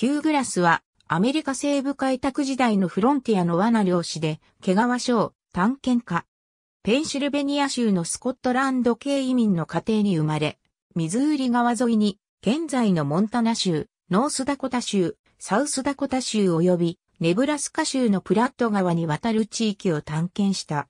ヒュー・グラスは、アメリカ西部開拓時代のフロンティアの罠漁師で、毛川賞、探検家。ペンシルベニア州のスコットランド系移民の家庭に生まれ、ミズーリ川沿いに、現在のモンタナ州、ノースダコタ州、サウスダコタ州及び、ネブラスカ州のプラット川に渡る地域を探検した。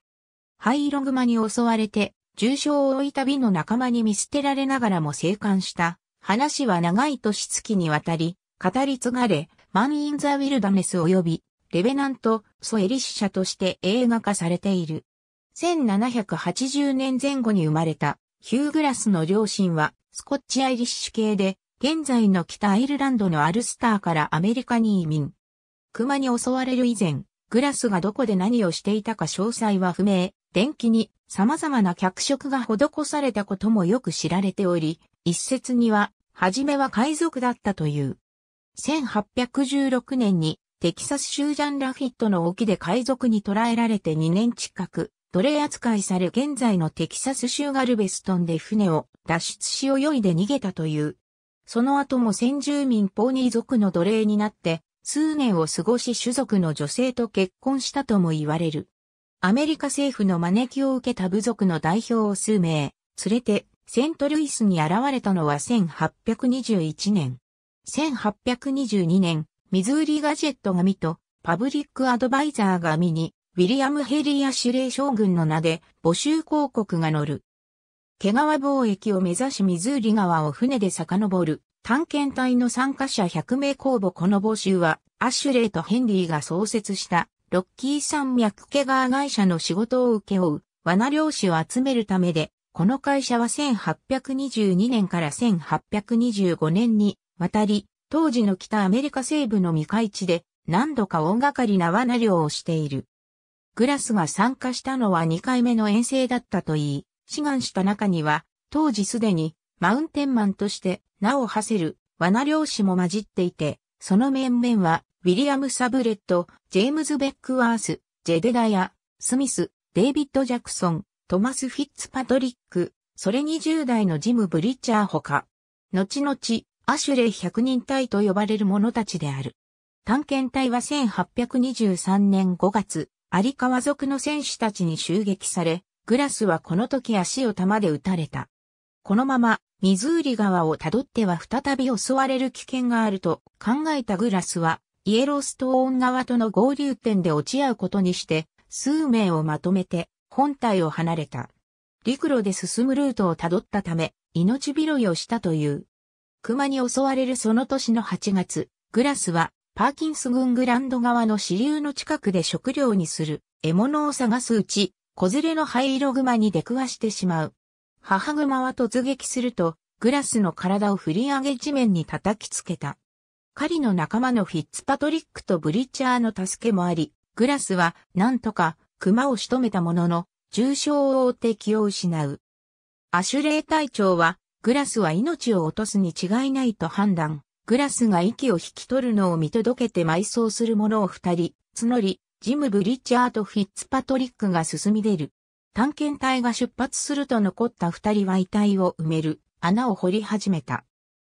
灰色熊に襲われて、重傷を負いた美の仲間に見捨てられながらも生還した。話は長い年月にわたり、語り継がれ、マン・イン・ザ・ウィルダネス及び、レベナント・ソエリッシャとして映画化されている。1780年前後に生まれたヒュー・グラスの両親はスコッチ・アイリッシュ系で、現在の北アイルランドのアルスターからアメリカに移民。熊に襲われる以前、グラスがどこで何をしていたか詳細は不明、電気に様々な脚色が施されたこともよく知られており、一説には、初めは海賊だったという。1816年にテキサス州ジャンラフィットの沖で海賊に捕らえられて2年近く、奴隷扱いされ現在のテキサス州ガルベストンで船を脱出し泳いで逃げたという。その後も先住民ポーニー族の奴隷になって数年を過ごし種族の女性と結婚したとも言われる。アメリカ政府の招きを受けた部族の代表を数名連れてセントルイスに現れたのは1821年。1822年、ミズーリガジェットが見と、パブリックアドバイザーが見に、ウィリアム・ヘリー・アシュレイ将軍の名で募集広告が載る。毛皮貿易を目指しミズーリ川を船で遡る探検隊の参加者100名公募この募集はアシュレイとヘンリーが創設したロッキー山脈毛皮会社の仕事を請け負う罠漁師を集めるためでこの会社は1822年から1825年に渡り、当時の北アメリカ西部の未開地で何度か大掛かりな罠漁をしている。グラスが参加したのは2回目の遠征だったといい、志願した中には、当時すでにマウンテンマンとして名を馳せる罠漁師も混じっていて、その面々は、ウィリアム・サブレット、ジェームズ・ベックワース、ジェデダヤ、スミス、デイビッド・ジャクソン、トマス・フィッツパトリック、それに10代のジム・ブリッチャーほか、後々、アシュレイ百人隊と呼ばれる者たちである。探検隊は1823年5月、有川族の戦士たちに襲撃され、グラスはこの時足を弾で撃たれた。このまま、ミズーリ川をたどっては再び襲われる危険があると考えたグラスは、イエローストーン側との合流点で落ち合うことにして、数名をまとめて本体を離れた。陸路で進むルートをたどったため、命拾いをしたという。熊に襲われるその年の8月、グラスはパーキンス群グランド側の支流の近くで食料にする獲物を探すうち、子連れの灰色熊に出くわしてしまう。母熊は突撃すると、グラスの体を振り上げ地面に叩きつけた。狩りの仲間のフィッツパトリックとブリッチャーの助けもあり、グラスはなんとか熊を仕留めたものの、重傷を負って気を失う。アシュレイ隊長はグラスは命を落とすに違いないと判断、グラスが息を引き取るのを見届けて埋葬する者を二人、募り、ジム・ブリッチャーとフィッツパトリックが進み出る。探検隊が出発すると残った二人は遺体を埋める穴を掘り始めた。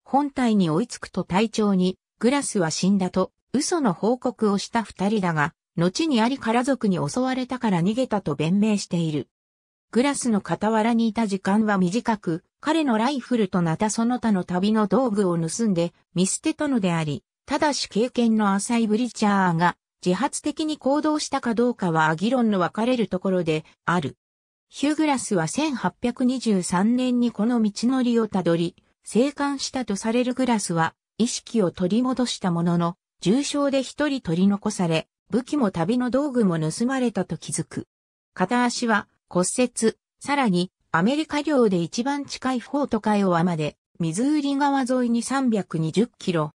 本体に追いつくと隊長に、グラスは死んだと嘘の報告をした二人だが、後にありから族に襲われたから逃げたと弁明している。グラスの傍らにいた時間は短く、彼のライフルとなたその他の旅の道具を盗んで見捨てたのであり、ただし経験の浅いブリチャーが自発的に行動したかどうかは議論の分かれるところである。ヒューグラスは1823年にこの道のりをたどり、生還したとされるグラスは意識を取り戻したものの、重傷で一人取り残され、武器も旅の道具も盗まれたと気づく。片足は骨折、さらにアメリカ領で一番近いフォートカイオワまで、ミズーリ川沿いに320キロ。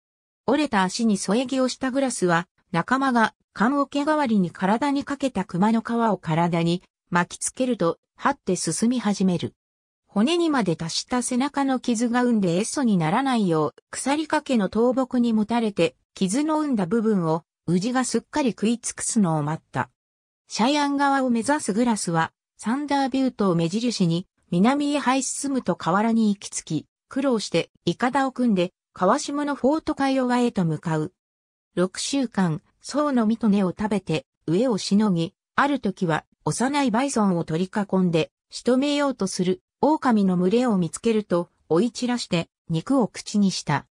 折れた足に添え木をしたグラスは、仲間が缶桶代わりに体にかけた熊の皮を体に巻きつけると、張って進み始める。骨にまで達した背中の傷が生んでエソにならないよう、鎖掛けの倒木に持たれて、傷の生んだ部分を、ウジがすっかり食い尽くすのを待った。シャイアン側を目指すグラスは、サンダービュートを目印に、南へ這い進むと河原に行き着き、苦労して、イカダを組んで、川下のフォートカイオワへと向かう。6週間、僧の実と根を食べて、上をしのぎ、ある時は、幼いバイソンを取り囲んで、仕留めようとする、狼の群れを見つけると、追い散らして、肉を口にした。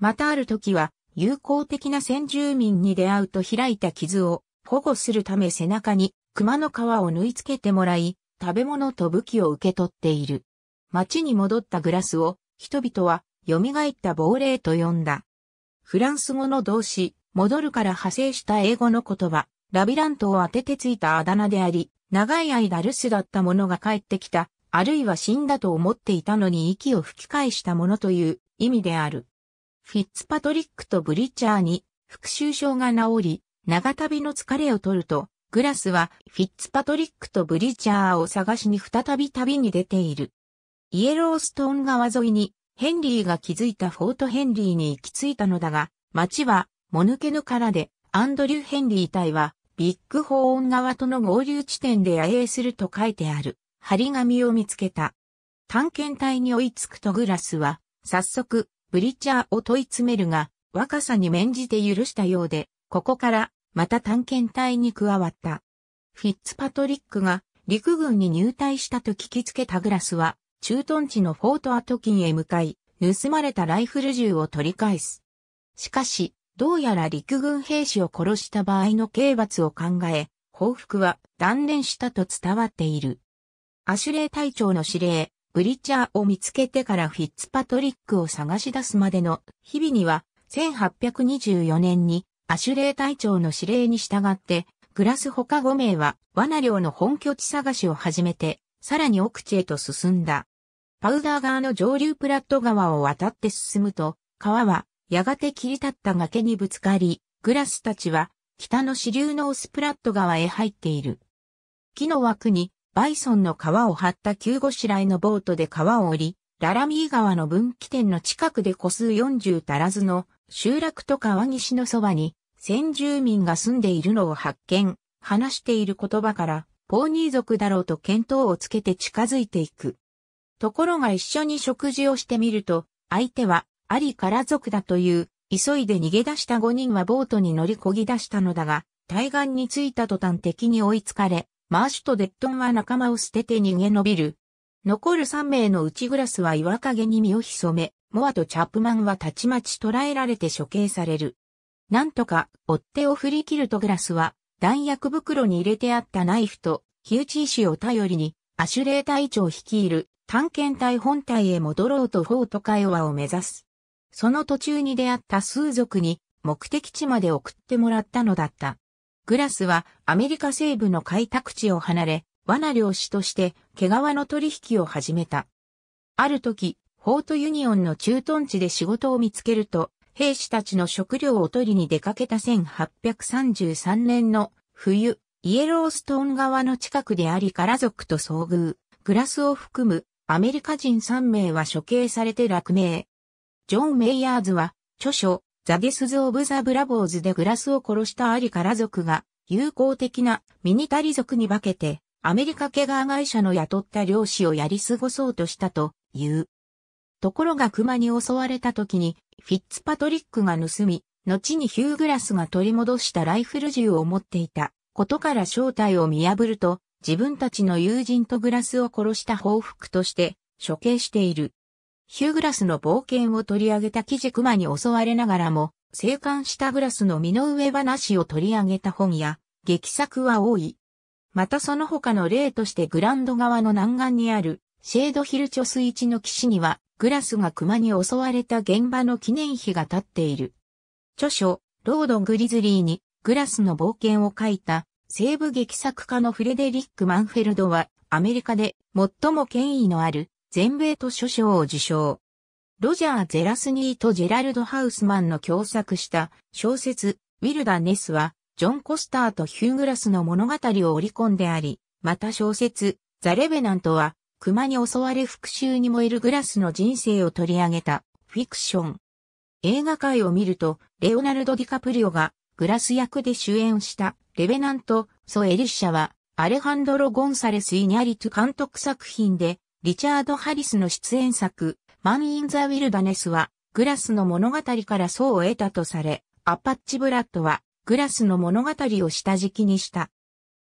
またある時は、友好的な先住民に出会うと開いた傷を保護するため背中に熊の皮を縫い付けてもらい、食べ物と武器を受け取っている。町に戻ったグラスを、人々は、蘇った亡霊と呼んだ。フランス語の動詞、戻るから派生した英語の言葉、ラビラントを当ててついたあだ名であり、長い間留守だった者が帰ってきた、あるいは死んだと思っていたのに息を吹き返したものという意味である。フィッツパトリックとブリッチャーに、復讐症が治り、長旅の疲れを取ると、グラスはフィッツパトリックとブリチャーを探しに再び旅に出ている。イエローストーン川沿いにヘンリーが築いたフォートヘンリーに行き着いたのだが、町はもぬけの殻でアンドリュー・ヘンリー隊はビッグホーン川との合流地点で野営すると書いてある張り紙を見つけた。探検隊に追いつくとグラスは早速ブリチャーを問い詰めるが若さに免じて許したようで、ここからまた探検隊に加わった。フィッツパトリックが陸軍に入隊したと聞きつけたグラスは、駐屯地のフォートアトキンへ向かい、盗まれたライフル銃を取り返す。しかし、どうやら陸軍兵士を殺した場合の刑罰を考え、報復は断念したと伝わっている。アシュレイ隊長の指令、ブリッチャーを見つけてからフィッツパトリックを探し出すまでの日々には、1824年にアシュレイ隊長の指令に従って、グラス他5名は罠領の本拠地探しを始めて、さらに奥地へと進んだ。パウダー側の上流プラット川を渡って進むと、川はやがて切り立った崖にぶつかり、グラスたちは北の支流のオスプラット川へ入っている。木の枠にバイソンの川を張った急ごしらえのボートで川を降り、ララミー川の分岐点の近くで個数40足らずの集落と川岸のそばに、先住民が住んでいるのを発見、話している言葉から、ポーニー族だろうと見当をつけて近づいていく。ところが一緒に食事をしてみると、相手はアリカラ族だという、急いで逃げ出した5人はボートに乗りこぎ出したのだが、対岸に着いた途端敵に追いつかれ、マーシュとデットンは仲間を捨てて逃げ延びる。残る3名のうちグラスは岩陰に身を潜め、モアとチャップマンはたちまち捕らえられて処刑される。なんとか、追っ手を振り切るとグラスは、弾薬袋に入れてあったナイフと、火打ち石を頼りに、アシュレー隊長率いる探検隊本隊へ戻ろうとフォートカイオワを目指す。その途中に出会った数族に目的地まで送ってもらったのだった。グラスはアメリカ西部の開拓地を離れ、罠漁師として毛皮の取引を始めた。ある時、フォートユニオンの駐屯地で仕事を見つけると、兵士たちの食料を取りに出かけた1833年の冬、イエローストーン川の近くでありカラ族と遭遇。グラスを含むアメリカ人3名は処刑されて落命。ジョン・メイヤーズは著書ザ・ゲスズ・オブ・ザ・ブラボーズでグラスを殺したアリカラ族が友好的なミニタリ族に化けてアメリカケガー会社の雇った漁師をやり過ごそうとしたという。ところが熊に襲われた時に、フィッツパトリックが盗み、後にヒュー・グラスが取り戻したライフル銃を持っていたことから正体を見破ると、自分たちの友人とグラスを殺した報復として処刑している。ヒュー・グラスの冒険を取り上げた記事熊に襲われながらも、生還したグラスの身の上話を取り上げた本や、劇作は多い。またその他の例としてグランド側の南岸にある、シェードヒル貯水池の岸には、グラスが熊に襲われた現場の記念碑が立っている。著書、ロード・グリズリーにグラスの冒険を書いた西部劇作家のフレデリック・マンフェルドはアメリカで最も権威のある全米図書賞を受賞。ロジャー・ゼラスニーとジェラルド・ハウスマンの共作した小説ウィルダネスはジョン・コスターとヒュー・グラスの物語を織り込んであり、また小説ザ・レベナントは熊に襲われ復讐に燃えるグラスの人生を取り上げたフィクション。映画界を見ると、レオナルド・ディカプリオがグラス役で主演したレベナント・ソエリッシャは、アレハンドロ・ゴンサレス・イニャリト監督作品で、リチャード・ハリスの出演作、マン・イン・ザ・ウィルダネスは、グラスの物語から層を得たとされ、アパッチ・ブラッドは、グラスの物語を下敷きにした。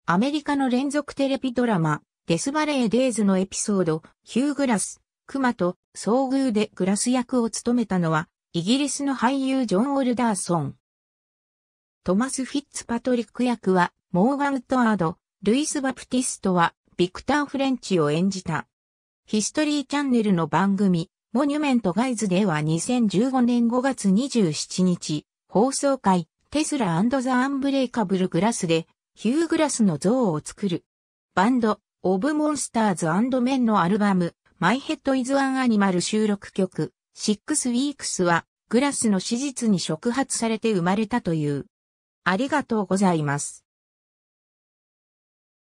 アメリカの連続テレビドラマ、デスバレーデイズのエピソード、ヒュー・グラス、熊と遭遇でグラス役を務めたのは、イギリスの俳優ジョン・オルダーソン。トマス・フィッツパトリック役は、モーガン・トアード、ルイス・バプティストは、ビクター・フレンチを演じた。ヒストリーチャンネルの番組、モニュメント・ガイズでは2015年5月27日、放送回、テスラザ・アンブレイカブル・グラスで、ヒュー・グラスの像を作る。バンド、オブモンスターズメンのアルバム、マイヘッドイズアンアニマル収録曲、6。ウィークスは、グラスの史実に触発されて生まれたという。ありがとうございます。